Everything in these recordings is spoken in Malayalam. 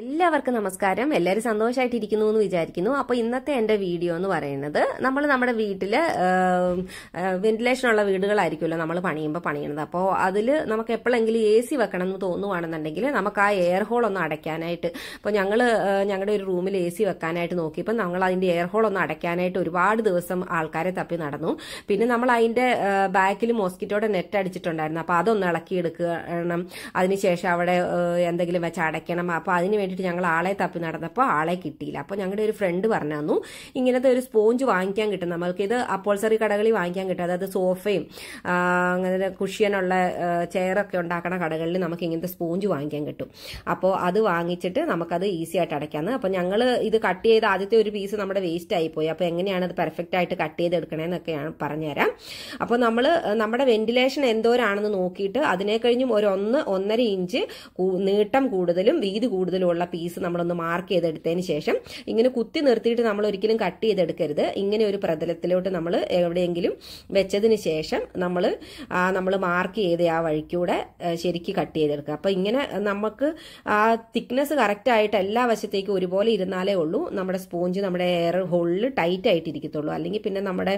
എല്ലാവർക്കും നമസ്കാരം എല്ലാവരും സന്തോഷമായിട്ടിരിക്കുന്നു എന്ന് വിചാരിക്കുന്നു അപ്പോൾ ഇന്നത്തെ എൻ്റെ വീഡിയോ എന്ന് പറയുന്നത് നമ്മൾ നമ്മുടെ വീട്ടിൽ വെന്റിലേഷനുള്ള വീടുകളായിരിക്കുമല്ലോ നമ്മൾ പണിയുമ്പോൾ പണിയണത് അപ്പോൾ അതിൽ നമുക്ക് എപ്പോഴെങ്കിലും എ സി വെക്കണം എന്ന് തോന്നുവാണെന്നുണ്ടെങ്കിൽ നമുക്ക് ആ എയർ ഹോൾ ഒന്ന് അടയ്ക്കാനായിട്ട് ഇപ്പോൾ ഞങ്ങൾ ഞങ്ങളുടെ ഒരു റൂമിൽ എ സി വെക്കാനായിട്ട് നോക്കിയപ്പോൾ നമ്മൾ അതിൻ്റെ എയർ ഹോൾ ഒന്ന് അടയ്ക്കാനായിട്ട് ഒരുപാട് ദിവസം ആൾക്കാരെ തപ്പി നടന്നു പിന്നെ നമ്മൾ അതിൻ്റെ ബാക്കിൽ മോസ്കിറ്റോടെ നെറ്റ് അടിച്ചിട്ടുണ്ടായിരുന്നു അപ്പോൾ അതൊന്ന് ഇളക്കിയെടുക്കണം അതിനുശേഷം അവിടെ എന്തെങ്കിലും വെച്ച് അടയ്ക്കണം അപ്പോൾ അതിന് വേണ്ടിയിട്ട് ഞങ്ങൾ ആളെ തപ്പി നടന്നപ്പോൾ ആളെ കിട്ടിയില്ല അപ്പോൾ ഞങ്ങളുടെ ഒരു ഫ്രണ്ട് പറഞ്ഞു തന്നു ഇങ്ങനത്തെ ഒരു സ്പോഞ്ച് വാങ്ങിക്കാൻ കിട്ടും നമ്മൾക്ക് ഇത് അപ്പോൾസറി കടകളിൽ വാങ്ങിക്കാൻ കിട്ടും അതായത് സോഫയും അങ്ങനെ കുഷ്യനുള്ള ചെയറൊക്കെ ഉണ്ടാക്കുന്ന കടകളിൽ നമുക്ക് ഇങ്ങനത്തെ സ്പോഞ്ച് വാങ്ങിക്കാൻ കിട്ടും അപ്പോൾ അത് വാങ്ങിച്ചിട്ട് നമുക്കത് ഈസി ആയിട്ട് അടയ്ക്കാമെന്ന് അപ്പോൾ ഞങ്ങൾ ഇത് കട്ട് ചെയ്ത് ആദ്യത്തെ ഒരു പീസ് നമ്മുടെ വേസ്റ്റ് ആയിപ്പോയി അപ്പോൾ എങ്ങനെയാണ് അത് പെർഫെക്റ്റ് ആയിട്ട് കട്ട് എടുക്കണേന്നൊക്കെയാണ് പറഞ്ഞുതരാം അപ്പോൾ നമ്മൾ നമ്മുടെ വെന്റിലേഷൻ എന്തോരാണെന്ന് നോക്കിയിട്ട് അതിനെ കഴിഞ്ഞും ഒരു ഒന്ന് ഒന്നര ഇഞ്ച് നീട്ടം കൂടുതലും വീതി കൂടുതലും ഉള്ള പീസ് നമ്മളൊന്ന് മാർക്ക് ചെയ്തെടുത്തതിന് ശേഷം ഇങ്ങനെ കുത്തി നിർത്തിയിട്ട് നമ്മൾ ഒരിക്കലും കട്ട് ചെയ്തെടുക്കരുത് ഇങ്ങനെ ഒരു പ്രതലത്തിലോട്ട് നമ്മൾ എവിടെയെങ്കിലും വെച്ചതിന് ശേഷം നമ്മൾ ആ നമ്മൾ മാർക്ക് ചെയ്ത ആ വഴിക്കൂടെ ശരിക്ക് കട്ട് ചെയ്തെടുക്കുക അപ്പോൾ ഇങ്ങനെ നമുക്ക് ആ തിക്നെസ് കറക്റ്റ് ആയിട്ട് എല്ലാ വശത്തേക്കും ഒരുപോലെ ഇരുന്നാലേ ഉള്ളൂ നമ്മുടെ സ്പോഞ്ച് നമ്മുടെ എയർ ഹോളിൽ ടൈറ്റ് ആയിട്ട് ഇരിക്കത്തുള്ളൂ അല്ലെങ്കിൽ പിന്നെ നമ്മുടെ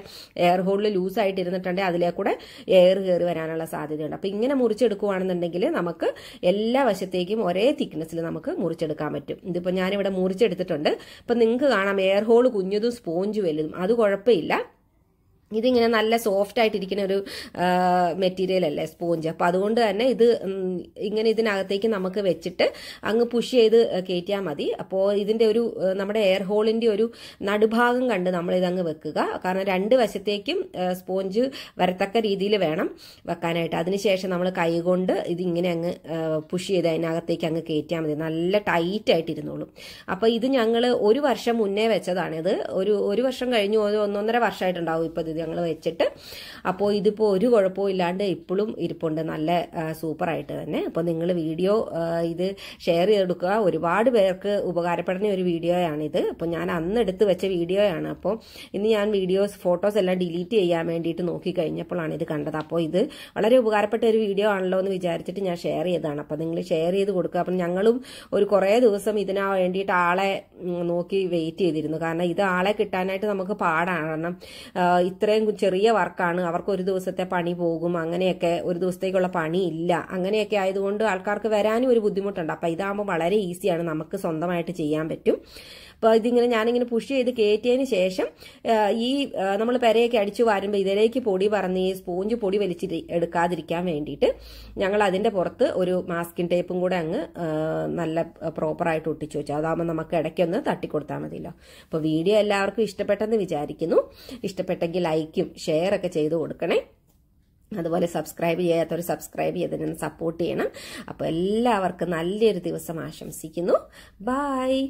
എയർ ഹോളിൽ ലൂസ് ആയിട്ട് ഇരുന്നിട്ടുണ്ടെങ്കിൽ അതിലേ കൂടെ എയർ കയറി വരാനുള്ള സാധ്യതയുണ്ട് അപ്പോൾ ഇങ്ങനെ മുറിച്ചെടുക്കുകയാണെന്നുണ്ടെങ്കിൽ നമുക്ക് എല്ലാ വശത്തേക്കും ഒരേ തിക്നെസ്സിൽ നമുക്ക് മുറിച്ച് മുറിച്ചെടുക്കാൻ പറ്റും ഇതിപ്പോൾ ഞാനിവിടെ മുറിച്ചെടുത്തിട്ടുണ്ട് അപ്പോൾ നിങ്ങൾക്ക് കാണാം എയർ ഹോൾ കുഞ്ഞതും സ്പോഞ്ച് വലുതും അത് കുഴപ്പമില്ല ഇതിങ്ങനെ നല്ല സോഫ്റ്റ് ആയിട്ടിരിക്കുന്ന ഒരു മെറ്റീരിയൽ അല്ലേ സ്പോഞ്ച് അപ്പോൾ അതുകൊണ്ട് തന്നെ ഇത് ഇങ്ങനെ ഇതിനകത്തേക്ക് നമുക്ക് വെച്ചിട്ട് അങ്ങ് പുഷ് ചെയ്ത് കയറ്റിയാൽ മതി അപ്പോൾ ഇതിൻ്റെ ഒരു നമ്മുടെ എയർ ഹോളിൻ്റെ ഒരു നടുഭാഗം കണ്ട് നമ്മൾ ഇതങ്ങ് വെക്കുക കാരണം രണ്ട് വശത്തേക്കും സ്പോഞ്ച് വരത്തക്ക രീതിയിൽ വേണം വെക്കാനായിട്ട് അതിനുശേഷം നമ്മൾ കൈകൊണ്ട് ഇതിങ്ങനെ അങ്ങ് പുഷ് ചെയ്ത് അതിനകത്തേക്ക് അങ്ങ് കയറ്റിയാൽ മതി നല്ല ടൈറ്റ് ആയിട്ടിരുന്നോളും അപ്പോൾ ഇത് ഞങ്ങൾ ഒരു വർഷം മുന്നേ വെച്ചതാണിത് ഒരു ഒരു വർഷം കഴിഞ്ഞു ഒന്നൊന്നര വർഷമായിട്ടുണ്ടാവും ഇപ്പോൾ ഇത് ഞങ്ങൾ വെച്ചിട്ട് അപ്പോൾ ഇതിപ്പോൾ ഒരു കുഴപ്പവും ഇല്ലാണ്ട് ഇപ്പോഴും ഇരിപ്പുണ്ട് നല്ല സൂപ്പറായിട്ട് തന്നെ അപ്പോൾ നിങ്ങൾ വീഡിയോ ഇത് ഷെയർ ചെയ്തെടുക്കുക ഒരുപാട് പേർക്ക് ഉപകാരപ്പെടുന്ന ഒരു വീഡിയോയാണിത് അപ്പോൾ ഞാൻ അന്ന് എടുത്ത് വെച്ച വീഡിയോയാണ് അപ്പോൾ ഇന്ന് ഞാൻ വീഡിയോസ് ഫോട്ടോസ് എല്ലാം ഡിലീറ്റ് ചെയ്യാൻ വേണ്ടിയിട്ട് നോക്കിക്കഴിഞ്ഞപ്പോഴാണ് ഇത് കണ്ടത് അപ്പോൾ ഇത് വളരെ ഉപകാരപ്പെട്ട ഒരു വീഡിയോ ആണല്ലോ എന്ന് വിചാരിച്ചിട്ട് ഞാൻ ഷെയർ ചെയ്തതാണ് അപ്പോൾ നിങ്ങൾ ഷെയർ ചെയ്ത് കൊടുക്കുക അപ്പം ഞങ്ങളും ഒരു കുറേ ദിവസം ഇതിനാ വേണ്ടിയിട്ട് ആളെ നോക്കി വെയിറ്റ് ചെയ്തിരുന്നു കാരണം ഇത് ആളെ കിട്ടാനായിട്ട് നമുക്ക് പാടാണ് കാരണം ഇത്ര ഇത്രയും ചെറിയ വർക്കാണ് അവർക്ക് ഒരു ദിവസത്തെ പണി പോകും അങ്ങനെയൊക്കെ ഒരു ദിവസത്തേക്കുള്ള പണി ഇല്ല അങ്ങനെയൊക്കെ ആയതുകൊണ്ട് ആൾക്കാർക്ക് വരാനും ഒരു ബുദ്ധിമുട്ടുണ്ട് അപ്പം ഇതാകുമ്പോൾ വളരെ ഈസിയാണ് നമുക്ക് സ്വന്തമായിട്ട് ചെയ്യാൻ പറ്റും ഇതിങ്ങനെ ഞാനിങ്ങനെ പുഷ് ചെയ്ത് കയറ്റിയതിന് ശേഷം ഈ നമ്മൾ പെരയൊക്കെ അടിച്ചു വാരുമ്പോൾ ഇതിലേക്ക് പൊടി പറന്ന് ഈ സ്പോഞ്ച് പൊടി വലിച്ചിട്ട് എടുക്കാതിരിക്കാൻ വേണ്ടിയിട്ട് ഞങ്ങൾ അതിൻ്റെ പുറത്ത് ഒരു മാസ്കിൻ ടേപ്പും കൂടെ അങ്ങ് നല്ല പ്രോപ്പറായിട്ട് ഒട്ടിച്ചു വെച്ചു അതാകുമ്പോൾ നമുക്ക് ഇടയ്ക്കൊന്ന് തട്ടിക്കൊടുത്താൽ മതിയല്ലോ അപ്പോൾ വീഡിയോ എല്ലാവർക്കും ഇഷ്ടപ്പെട്ടെന്ന് വിചാരിക്കുന്നു ഇഷ്ടപ്പെട്ടെങ്കിൽ ലൈക്കും ഷെയറൊക്കെ ചെയ്ത് കൊടുക്കണേ അതുപോലെ സബ്സ്ക്രൈബ് ചെയ്യാത്തവർ സബ്സ്ക്രൈബ് ചെയ്തതിന് സപ്പോർട്ട് ചെയ്യണം അപ്പോൾ എല്ലാവർക്കും നല്ലൊരു ദിവസം ആശംസിക്കുന്നു ബായ്